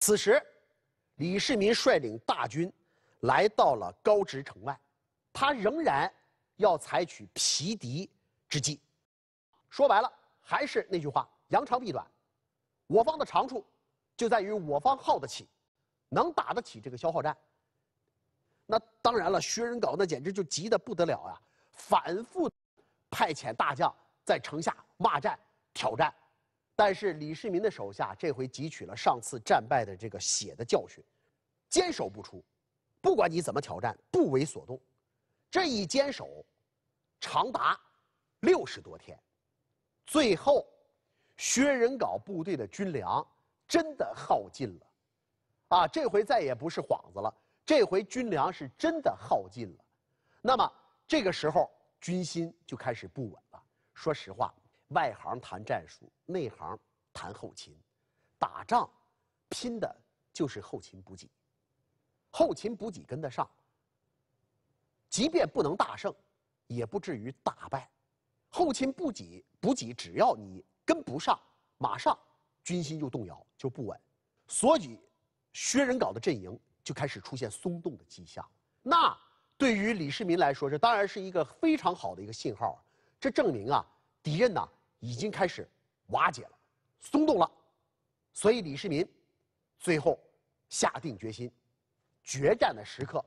此时，李世民率领大军来到了高直城外，他仍然要采取疲敌之计。说白了，还是那句话：扬长避短。我方的长处就在于我方耗得起，能打得起这个消耗战。那当然了，薛仁杲那简直就急得不得了啊，反复派遣大将在城下骂战、挑战。但是李世民的手下这回汲取了上次战败的这个血的教训，坚守不出，不管你怎么挑战，不为所动。这一坚守，长达六十多天，最后，薛仁杲部队的军粮真的耗尽了。啊，这回再也不是幌子了，这回军粮是真的耗尽了。那么这个时候军心就开始不稳了。说实话。外行谈战术，内行谈后勤。打仗拼的就是后勤补给，后勤补给跟得上，即便不能大胜，也不至于大败。后勤补给补给，只要你跟不上，马上军心就动摇就不稳。所以薛仁杲的阵营就开始出现松动的迹象。那对于李世民来说，这当然是一个非常好的一个信号，这证明啊，敌人呐。已经开始瓦解了，松动了，所以李世民最后下定决心，决战的时刻。